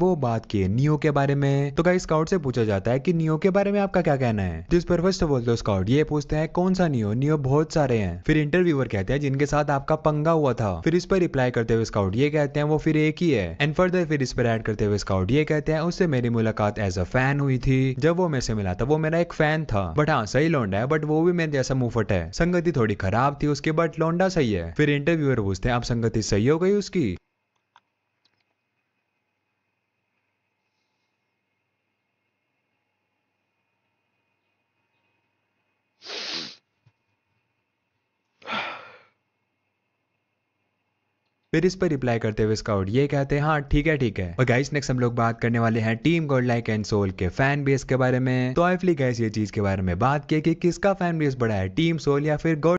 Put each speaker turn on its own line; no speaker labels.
वो बात की नियो के बारे में तो कई स्काउट से पूछा जाता है कि नियो के बारे में आपका क्या कहना है जिस तो पर फर्स्ट ऑफ ऑल तो स्काउट ये पूछते हैं कौन सा नियो नियो बहुत सारे हैं फिर इंटरव्यूअर कहते हैं जिनके साथ आपका पंगा हुआ था फिर इस पर रिप्लाई करते हुए स्काउट ये कहते हैं वो फिर एक ही है एंड फर्दर फिर इस पर एड करते हुए स्काउट ये कहते हैं उससे मेरी मुलाकात एज अ फैन हुई थी जब वो मेरे से मिला था वो मेरा एक फैन था बट हाँ सही लौंडा है बट वो भी मेरे जैसा मुफट है संगति थोड़ी खराब थी उसकी बट लौंडा सही है फिर इंटरव्यूअर पूछते हैं आप संगति सही हो गई उसकी फिर इस पर रिप्लाई करते हुए स्काउट ये कहते हैं हाँ ठीक है ठीक है और गाइस नेक्स्ट हम लोग बात करने वाले हैं team gold like and soul के फैन बेस के बारे में तो आईफली गाइस ये चीज के बारे में बात की कि किसका फैन बेस बड़ा है टीम सोल या फिर गोल्ड